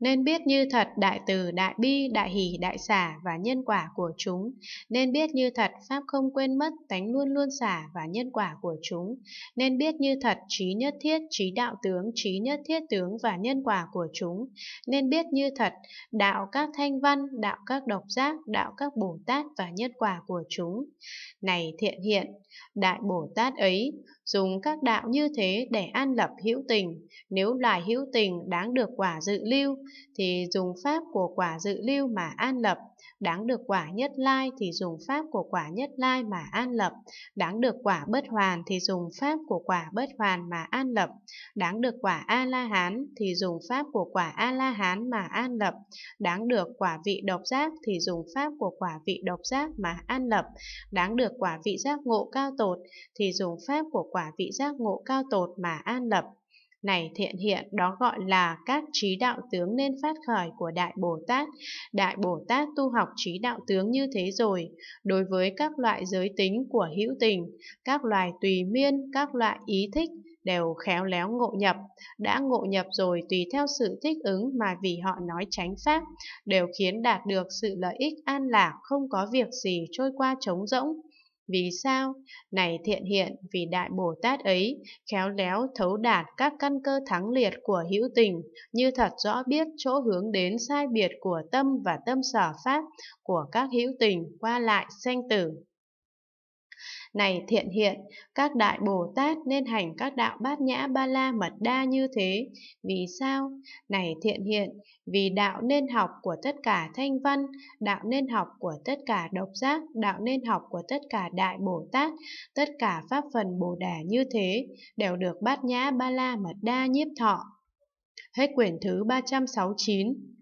nên biết như thật đại từ đại bi đại hỷ đại xả và nhân quả của chúng nên biết như thật pháp không quên mất tánh luôn luôn xả và nhân quả của chúng nên biết như thật trí nhất thiết trí đạo tướng trí nhất thiết tướng và nhân quả của chúng nên biết như thật đạo các thanh văn đạo các độc giác đạo các bồ tát và nhân quả của chúng này thiện hiện đại bồ tát ấy dùng các đạo như thế để an lập hữu tình. Nếu loài hữu tình đáng được quả dự lưu, thì dùng pháp của quả dự lưu mà an lập. Đáng được quả nhất lai thì dùng pháp của quả nhất lai mà an lập. Đáng được quả bất hoàn thì dùng pháp của quả bất hoàn mà an lập. Đáng được quả A-la-hán thì dùng pháp của quả A-la-hán mà an lập. Đáng được quả vị độc giác thì dùng pháp của quả vị độc giác mà an lập. Đáng được quả vị giác ngộ cao tột thì dùng pháp của quả vị giác ngộ cao tột mà an lập. Này thiện hiện đó gọi là các trí đạo tướng nên phát khởi của Đại Bồ Tát. Đại Bồ Tát tu học trí đạo tướng như thế rồi. Đối với các loại giới tính của hữu tình, các loài tùy miên, các loại ý thích, đều khéo léo ngộ nhập, đã ngộ nhập rồi tùy theo sự thích ứng mà vì họ nói tránh pháp, đều khiến đạt được sự lợi ích an lạc không có việc gì trôi qua trống rỗng. Vì sao? Này thiện hiện vì Đại Bồ Tát ấy khéo léo thấu đạt các căn cơ thắng liệt của hữu tình như thật rõ biết chỗ hướng đến sai biệt của tâm và tâm sở pháp của các hữu tình qua lại sanh tử. Này thiện hiện, các đại Bồ Tát nên hành các đạo bát nhã ba la mật đa như thế. Vì sao? Này thiện hiện, vì đạo nên học của tất cả thanh văn, đạo nên học của tất cả độc giác, đạo nên học của tất cả đại Bồ Tát, tất cả pháp phần Bồ Đà như thế, đều được bát nhã ba la mật đa nhiếp thọ. Hết quyển thứ 369